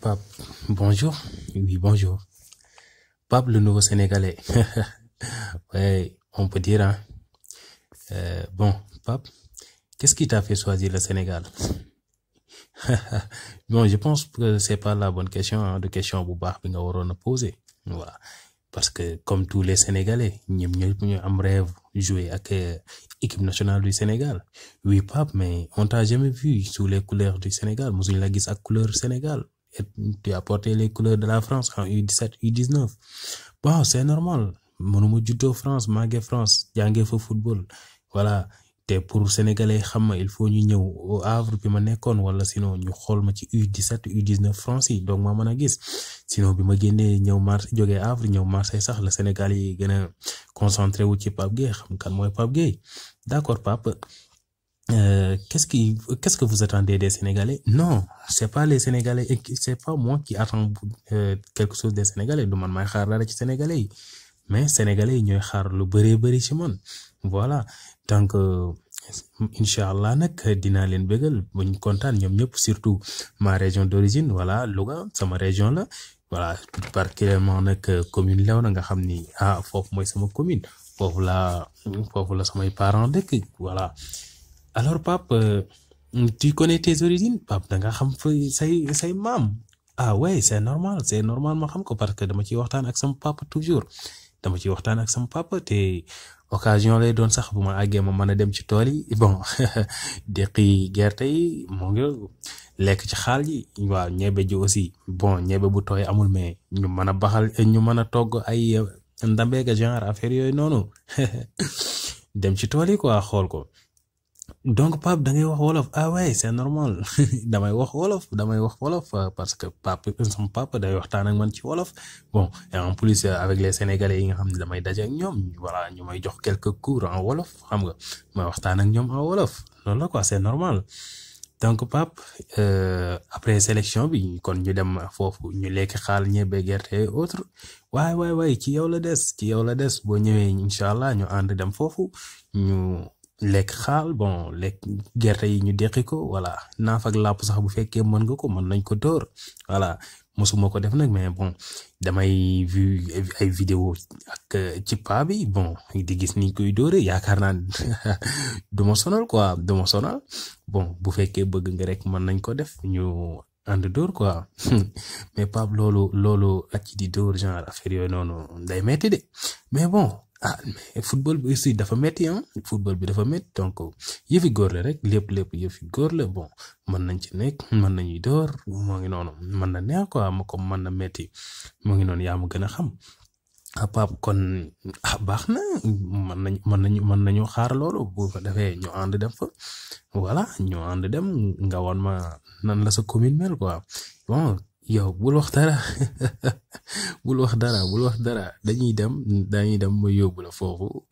Pape, bonjour. Oui, bonjour. Pape, le nouveau Sénégalais. ouais, on peut dire, hein. Euh, bon, Pape, qu'est-ce qui t'a fait choisir le Sénégal? bon, je pense que c'est pas la bonne question, hein, de question à poser. Voilà. Parce que, comme tous les Sénégalais, nous avons ñu am jouer avec euh, l'équipe nationale du Sénégal. Oui, Pape, mais on t'a jamais vu sous les couleurs du Sénégal. Musuñ la dit, couleur Sénégal tu as porté les couleurs de la France en U17 U19 bon c'est normal Mon juddoo France mague France yangue fait football voilà T'es pour sénégalais il faut nous au Havre puis mon école, wala sinon nous allons ma U17 U19 France donc ma mën a gis sinon puis ma au nous Marseille le Havre nous Marseille sax Le Sénégal yi gën concentré wu ci pas Je xam kan pas d'accord papa. Euh, qu'est-ce qui, qu'est-ce que vous attendez des Sénégalais Non, c'est pas les Sénégalais, c'est pas moi qui attends euh, quelque chose des Sénégalais. Je ne may xaar dara ci Sénégalais Mais mais Sénégalais ils ont xaar lu bëree bëri ci voilà donc euh, je suis dina dinaa leen bëggal buñ contane ñom surtout ma région d'origine voilà c'est ma région là voilà particulièrement nak euh, commune Léona nga xamni ni ah foofu mooy commune Fofu la fofu la samay parents dëkk voilà alors Pape euh, tu connais tes origines Pape da nga xam say say mam ah ouais c'est normal c'est normal ma xam ko parce que dama ci waxtaan ak sama papa toujours dama ci waxtaan ak sama papa te occasion lay doon sax bu ma àggee ma mën a dem ci tool yi bon deqi gerte yi mo ngi lekk ci xaal yi waaw ñebe ji aussi bon ñebe bu tooy amul mais ñu mën a baxal ñu mën a togg ay euh, ndambeega genre affaire yooyu noonu dem ci tool yi quoi xool ko donc pap da ngay wax wolof ah ouais c'est normal damay wax wolof damay wax wolof euh, parce que Pape euh, sama papa day waxtaan ak man ci wolof bon et en plus euh, avec les sénégalais yi nga xam damay dajé ak ñom voilà ñu may jox quelques cours en wolof xam nga may waxtaan ak ñom en wolof non la quoi c'est normal donc pap euh, après sélection bi kon ñu dem fofu ñu lekk xal ñebe gerte et autres waay waay waay ci yow la dess ci yow la dess bo ñëwee incha allah ñu ànd dem fofu ñu. lekk xaal bon lekk gerte yi ñu deqi ko voilà naaf ak làpp sax bu fekkee mën nga ko mën nañ ko dóor voilà mosuma ko def nag mais bon damay vu ay vidéo ak ci paa bi bon di gis niñ koy dóore yaakaar naa du ma sonal quoi du ma sonal bon bu fekkee bëgg nga rek mën nañ ko def ñu ànd door quoi mais paa loolu loolu ak ci di dóor genre affaire yooyu noonu day metti de mais bon. ah mais football bi dafa métti ah football bi dafa métti donk yëfi góor la rek lépp lépp yëfi góor la bon mën nañ ci nekk mën nañuy door moo ngi noonu mën na neex quoi ma ko man na métti moo ngi noonu yaa ma gën a xam ah Pape kon ah baax na mën nañ mën nañu mën nañu xaar loolu bu ko defee ñu ànd dem fa voilà ñu ànd dem nga woon ma nan la sa commune mel yow bul wax dara bul wax dara bul wax dara dañuy dem dañuy dem ma yóbbu la foofu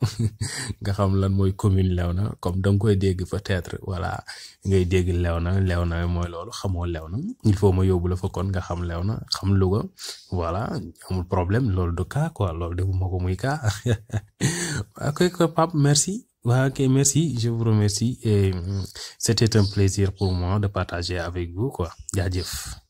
nga xam lan mooy commune Léona comme danga koy dégg peut-être voilà ngay dégg Léona Léona mooy loolu xamoo Léona il faut ma yóbbu la fa kon nga xam Léona xam Louga voilà amul problème loolu du cas quoi loolu defuma ko muy cas ok ko Pape merci. Voilà, ok, merci, je vous remercie et mm, c'était un plaisir pour moi de partager avec vous quoi. Jajef.